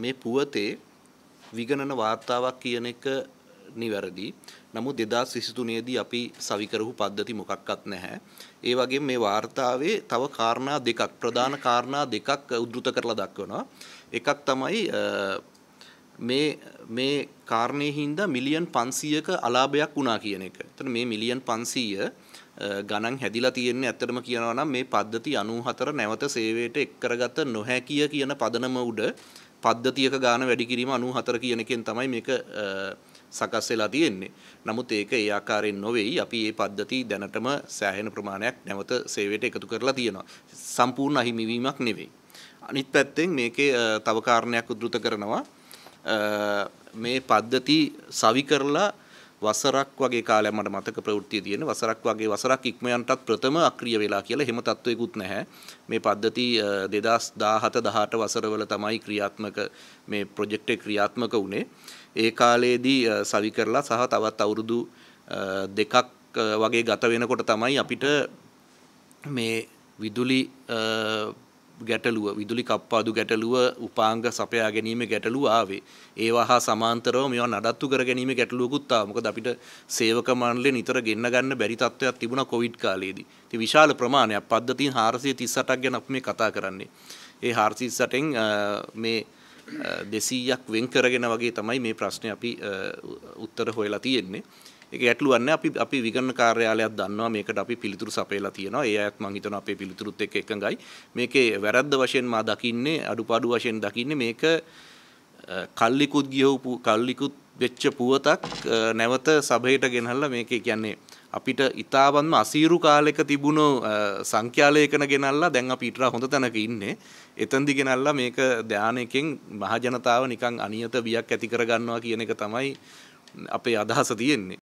මේ පුවතේ විගණන වාර්තාවක් කියන එක නිවැරදි. නමුත් 2023 දී අපි සවිකරහු පද්ධති මොකක්වත් නැහැ. ඒ වගේම මේ වාර්තාවේ තව කාරණා දෙකක් ප්‍රධාන කාරණා දෙකක් උද්දෘත කරලා දක්වනවා. එකක් තමයි මේ මේ කාරණේ හින්දා මිලියන් 500ක අලාභයක් වුණා කියන එක. එතන මේ මිලියන් 500 ගණන් හැදිලා තියෙන්නේ ඇත්තටම කියනවා නම් මේ පද්ධති 94 නැවත සේවයට එක් කරගත නොහැකිය කියන පදනම උඩ පද්ධතියක ගාන වැඩි කිරීම අනු හතර කියනකෙන් තමයි මේක සකස් වෙලා තියෙන්නේ. නමුත් ඒක ඒ ආකාරයෙන් නොවේයි. අපි මේ පද්ධති දැනටම සෑහෙන ප්‍රමාණයක් නැවත සේවයට එකතු කරලා තියෙනවා. සම්පූර්ණ අහිමිවීමක් නෙවෙයි. අනිත් පැත්තෙන් මේකේ තව කාරණයක් උද්දෘත කරනවා. මේ පද්ධති සවි කරලා වසරක් වගේ කාලයක් මට මතක ප්‍රවෘත්තිය තියෙන වසරක් වගේ වසරක් ඉක්මයන්ටත් ප්‍රථම අක්‍රිය වෙලා කියලා එහෙම තත්වයකුත් නැහැ. මේ පද්ධති 2017 18 වසරවල තමයි ක්‍රියාත්මක මේ ප්‍රොජෙක්ට් එක ක්‍රියාත්මක වුණේ. ඒ කාලේදී සවි කරලා සහ තවත් අවුරුදු දෙකක් වගේ ගත වෙනකොට තමයි අපිට මේ විදුලි ගැටලුව විදුලි කප්පාදු ගැටලුව උපාංග සපයා ගැනීම ගැටලුව ආවේ ඒවා හා සමාන්තරව මේවා නඩත්තු කර ගැනීම ගැටලුවකුත් ආවා මොකද අපිට සේවක මණ්ඩලේ නිතර ගෙන්න ගන්න බැරි තත්ත්වයක් තිබුණා කොවිඩ් කාලයේදී ඉතින් විශාල ප්‍රමාණයක් පද්ධතීන් 438ක් ගැන අපි මේ කතා කරන්නේ ඒ 438න් මේ දෙසීයක් වෙන් කරගෙන වගේ තමයි මේ ප්‍රශ්නේ අපි උත්තර හොයලා තියෙන්නේ ඒක ගැටලුවක් නැහැ. අපි අපි විගණන කාර්යාලයක් දන්නවා මේකට අපි පිළිතුරු සපයලා තියෙනවා. ඒ අයත් මම හිතනවා අපේ පිළිතුරුත් එක්ක එකඟයි. මේකේ වැරද්ද වශයෙන් මා දකින්නේ අඩුපාඩු වශයෙන් දකින්නේ මේක කල්ලිකුත් ගියවපු කල්ලිකුත් වෙච්ච පුවතක් නැවත සභයට ගෙනහල්ල මේක කියන්නේ අපිට ඉතාවන්ම අසීරු කාලෙක තිබුණු සංඛ්‍යාලයකන ගෙනල්ලා දැන් අපිටරා හොඳ තැනක ඉන්නේ එතන්දි ගෙනල්ලා මේක ධ්‍යානයකින් මහජනතාව නිකං අනියත බියක් ඇති කරගන්නවා කියන එක තමයි අපේ අදහස තියෙන්නේ